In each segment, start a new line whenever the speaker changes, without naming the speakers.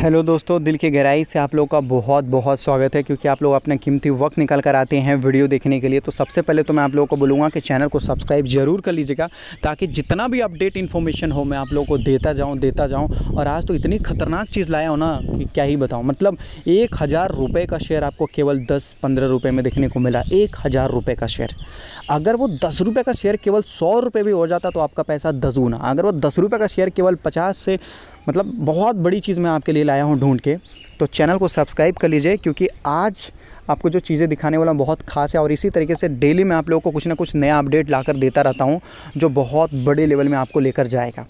hello दोस्तों दिल की गहराई से आप लोगों का बहुत बहुत स्वागत है क्योंकि आप लोग अपना कीमती वक्त निकल कर आते हैं वीडियो देखने के लिए तो सबसे पहले तो मैं आप लोगों को बोलूँगा कि चैनल को सब्सक्राइब जरूर कर लीजिएगा ताकि जितना भी अपडेट इन्फॉर्मेशन हो मैं आप लोगों को देता जाऊँ देता जाऊँ और आज तो इतनी ख़तरनाक चीज़ लाया हो ना कि क्या ही बताऊँ मतलब एक हज़ार रुपये का शेयर आपको केवल दस पंद्रह रुपये में देखने को मिला एक हज़ार रुपये का शेयर अगर वो दस रुपये का शेयर केवल सौ रुपये भी हो जाता तो आपका पैसा दस गुना अगर वो दस रुपये का शेयर केवल पचास से मतलब बहुत बड़ी चीज़ मैं आपके लिए लाया हूँ ढूंढ के तो चैनल को सब्सक्राइब कर लीजिए क्योंकि आज आपको जो चीज़ें दिखाने वाला बहुत खास है और इसी तरीके से डेली मैं आप लोगों को कुछ ना कुछ नया अपडेट ला देता रहता हूँ जो बहुत बड़े लेवल में आपको लेकर जाएगा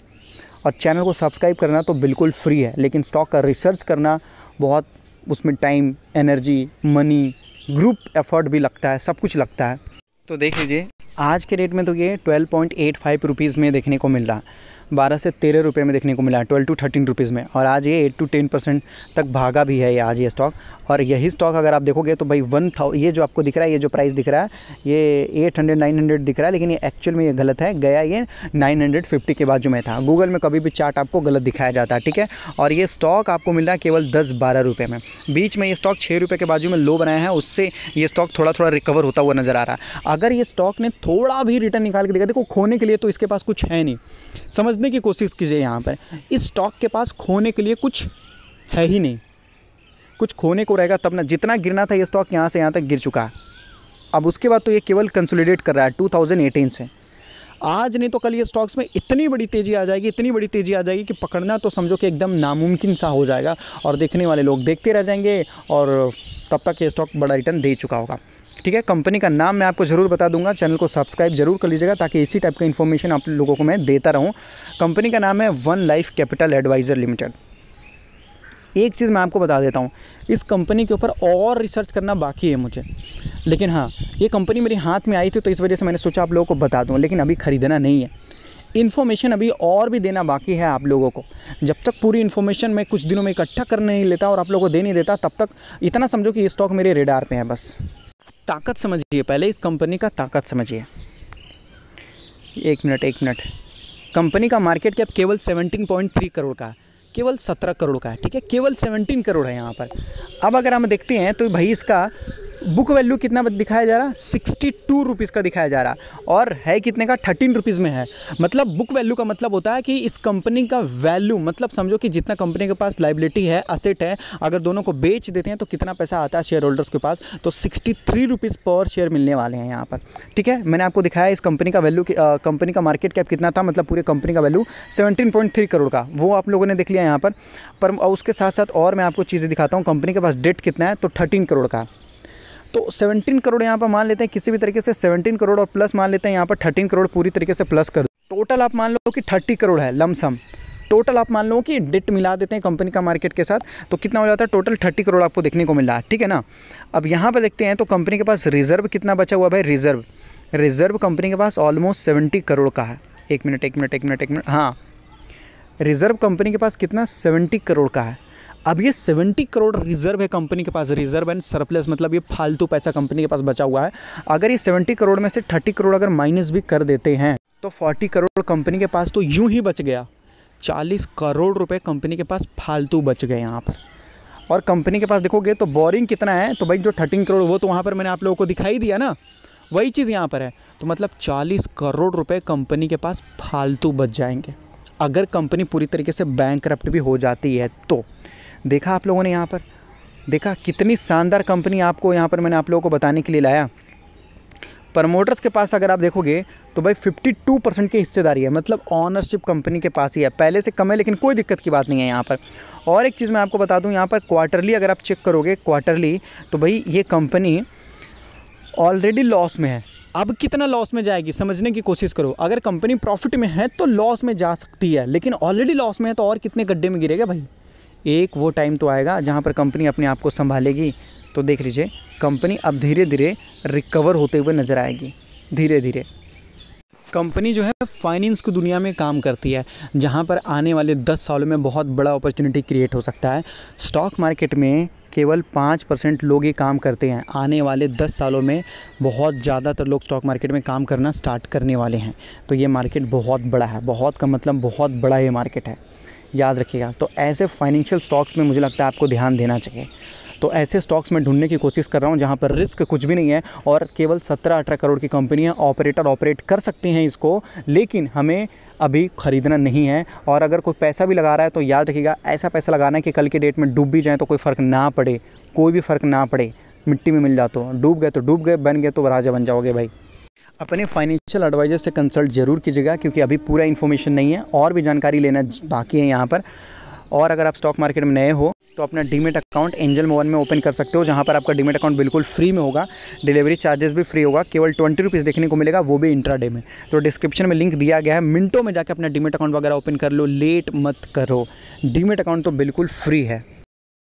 और चैनल को सब्सक्राइब करना तो बिल्कुल फ्री है लेकिन स्टॉक का रिसर्च करना बहुत उसमें time energy money group effort भी लगता है सब कुछ लगता है तो देख लीजिए आज के रेट में तो ये 12.85 पॉइंट एट फाइव रुपीज़ में देखने को मिल रहा है बारह से तेरह रुपये में देखने को मिला ट्वेल्व टू थर्टीन रुपीज़ में और आज ये एट टू टेन परसेंट तक भागा भी है ये आज ये स्टॉक और यही स्टॉक अगर आप देखोगे तो भाई वन थाउ ये जो आपको दिख रहा है ये जो प्राइस दिख रहा है ये एट हंड्रेड नाइन हंड्रेड दिख रहा है लेकिन ये एक्चुअल में ये गलत है गया ये नाइन हंड्रेड फिफ्टी के बाजू में था गूगल में कभी भी चार्ट आपको गलत दिखाया जाता है ठीक है और ये स्टॉक आपको मिल रहा है केवल दस बारह रुपये में बीच में ये स्टॉक छः रुपये के बाजू में लो बनाया है उससे ये स्टॉक थोड़ा थोड़ा रिकवर होता हुआ नज़र आ रहा है अगर ये स्टॉक ने थोड़ा भी रिटर्न निकाल के देखा देखो खोने के लिए तो इसके पास कुछ है नहीं समझ समझने की कोशिश कीजिए यहाँ पर इस स्टॉक के पास खोने के लिए कुछ है ही नहीं कुछ खोने को रहेगा तब ना जितना गिरना था ये स्टॉक यहाँ से यहाँ तक गिर चुका है अब उसके बाद तो ये केवल कंसोलिडेट कर रहा है 2018 से आज नहीं तो कल ये स्टॉक्स में इतनी बड़ी तेज़ी आ जाएगी इतनी बड़ी तेज़ी आ जाएगी कि पकड़ना तो समझो कि एकदम नामुमकिन सा हो जाएगा और देखने वाले लोग देखते रह जाएंगे और तब तक ये स्टॉक बड़ा रिटर्न दे चुका होगा ठीक है कंपनी का नाम मैं आपको ज़रूर बता दूंगा चैनल को सब्सक्राइब जरूर कर लीजिएगा ताकि इसी टाइप का इन्फॉर्मेशन आप लोगों को मैं देता रहूँ कंपनी का नाम है One Life Capital Advisor Limited एक चीज़ मैं आपको बता देता हूँ इस कंपनी के ऊपर और रिसर्च करना बाकी है मुझे लेकिन हाँ ये कंपनी मेरे हाथ में आई थी तो इस वजह से मैंने सोचा आप लोगों को बता दूँ लेकिन अभी ख़रीदना नहीं है इन्फॉर्मेशन अभी और भी देना बाकी है आप लोगों को जब तक पूरी इन्फॉर्मेशन मैं कुछ दिनों में इकट्ठा कर नहीं लेता और आप लोगों को दे नहीं देता तब तक इतना समझो कि ये स्टॉक मेरे रेडार पे है बस ताकत समझिए पहले इस कंपनी का ताकत समझिए एक मिनट एक मिनट कंपनी का मार्केट कैप केवल 17.3 करोड़ का है केवल 17 करोड़ का है ठीक है केवल 17 करोड़ है यहाँ पर अब अगर हम देखते हैं तो भाई इसका बुक वैल्यू कितना दिखाया जा रहा है सिक्सटी टू रुपीज़ का दिखाया जा रहा है और है कितने का थर्टीन रुपीज़ में है मतलब बुक वैल्यू का मतलब होता है कि इस कंपनी का वैल्यू मतलब समझो कि जितना कंपनी के पास लाइबिलिटी है असेट है अगर दोनों को बेच देते हैं तो कितना पैसा आता है शेयर होल्डर्स के पास तो sixty three rupees per share मिलने वाले हैं यहाँ पर ठीक है मैंने आपको दिखाया इस कंपनी का वैल्यू कंपनी का मार्केट कैप कितना था मतलब पूरी कंपनी का value seventeen point three crore का वो आप लोगों ने देख लिया यहाँ पर, पर उसके साथ साथ और मैं आपको चीज़ें दिखाता हूँ कंपनी के पास डेट कितना है तो थर्टीन करोड़ का तो 17 करोड़ यहाँ पर मान लेते हैं किसी भी तरीके से 17 करोड़ और प्लस मान लेते हैं यहाँ पर 13 करोड़ पूरी तरीके से प्लस कर टोटल आप मान लो कि 30 करोड़ है लमसम टोटल आप मान लो कि डेट मिला देते हैं कंपनी का मार्केट के साथ तो कितना हो जाता है टोटल थर्टी करोड़ आपको देखने को मिल रहा है ठीक है ना अब यहाँ पर देखते हैं तो कंपनी के पास रिजर्व कितना बचा हुआ भाई रिजर्व रिजर्व कंपनी के पास ऑलमोस्ट सेवेंटी करोड़ का है एक मिनट एक मिनट एक मिनट एक मिनट हाँ रिजर्व कंपनी के पास कितना सेवेंटी करोड़ का है अब ये 70 करोड़ रिजर्व है कंपनी के पास रिजर्व एंड सरप्लस मतलब ये फालतू पैसा कंपनी के पास बचा हुआ है अगर ये 70 करोड़ में से 30 करोड़ अगर माइनस भी कर देते हैं तो 40 करोड़ कंपनी के पास तो यूं ही बच गया 40 करोड़ रुपए कंपनी के पास फालतू बच गए यहाँ पर और कंपनी के पास देखोगे तो बोरिंग कितना है तो भाई जो थर्टीन करोड़ वो तो वहाँ पर मैंने आप लोगों को दिखाई दिया ना वही चीज़ यहाँ पर है तो मतलब चालीस करोड़ रुपये कंपनी के पास फालतू बच जाएंगे अगर कंपनी पूरी तरीके से बैंक भी हो जाती है तो देखा आप लोगों ने यहाँ पर देखा कितनी शानदार कंपनी आपको यहाँ पर मैंने आप लोगों को बताने के लिए लाया प्रमोटर्स के पास अगर आप देखोगे तो भाई 52 परसेंट की हिस्सेदारी है मतलब ऑनरशिप कंपनी के पास ही है पहले से कम है लेकिन कोई दिक्कत की बात नहीं है यहाँ पर और एक चीज़ मैं आपको बता दूँ यहाँ पर क्वार्टरली अगर आप चेक करोगे क्वार्टरली तो भाई ये कंपनी ऑलरेडी लॉस में है अब कितना लॉस में जाएगी समझने की कोशिश करो अगर कंपनी प्रॉफिट में है तो लॉस में जा सकती है लेकिन ऑलरेडी लॉस में है तो और कितने गड्ढे में गिरेगा भाई एक वो टाइम तो आएगा जहाँ पर कंपनी अपने आप को संभालेगी तो देख लीजिए कंपनी अब धीरे धीरे रिकवर होते हुए नज़र आएगी धीरे धीरे कंपनी जो है फाइनेंस की दुनिया में काम करती है जहाँ पर आने वाले दस सालों में बहुत बड़ा अपॉर्चुनिटी क्रिएट हो सकता है स्टॉक मार्केट में केवल पाँच परसेंट लोग ये काम करते हैं आने वाले दस सालों में बहुत ज़्यादातर लोग स्टॉक मार्केट में काम करना स्टार्ट करने वाले हैं तो ये मार्केट बहुत बड़ा है बहुत का मतलब बहुत बड़ा ये मार्केट है याद रखिएगा तो ऐसे फाइनेंशियल स्टॉक्स में मुझे लगता है आपको ध्यान देना चाहिए तो ऐसे स्टॉक्स मैं ढूंढने की कोशिश कर रहा हूँ जहाँ पर रिस्क कुछ भी नहीं है और केवल सत्रह अठारह करोड़ की कंपनियाँ ऑपरेटर ऑपरेट कर सकती हैं इसको लेकिन हमें अभी ख़रीदना नहीं है और अगर कोई पैसा भी लगा रहा है तो याद रखिएगा ऐसा पैसा लगाना है कि कल के डेट में डूब भी जाए तो कोई फ़र्क ना पड़े कोई भी फ़र्क ना पड़े मिट्टी में मिल जाते हो डूब गए तो डूब गए बन गए तो राजा बन जाओगे भाई अपने फाइनेंशियल एडवाइज़र से कंसल्ट ज़रूर कीजिएगा क्योंकि अभी पूरा इन्फॉर्मेशन नहीं है और भी जानकारी लेना बाकी है यहाँ पर और अगर आप स्टॉक मार्केट में नए हो तो अपना डीमेट अकाउंट एंजल मोबाइल में ओपन कर सकते हो जहाँ पर आपका डीमेट अकाउंट बिल्कुल फ्री में होगा डिलीवरी चार्जेस भी फ्री होगा केवल ट्वेंटी रुपीज़ देखने को मिलेगा वो भी इंट्रा डे में तो डिस्क्रिप्शन में लिंक दिया गया है मिनटों में जाकर अपना डीमेट अकाउंट वगैरह ओपन कर लो लेट मत करो डीमेट अकाउंट तो बिल्कुल फ्री है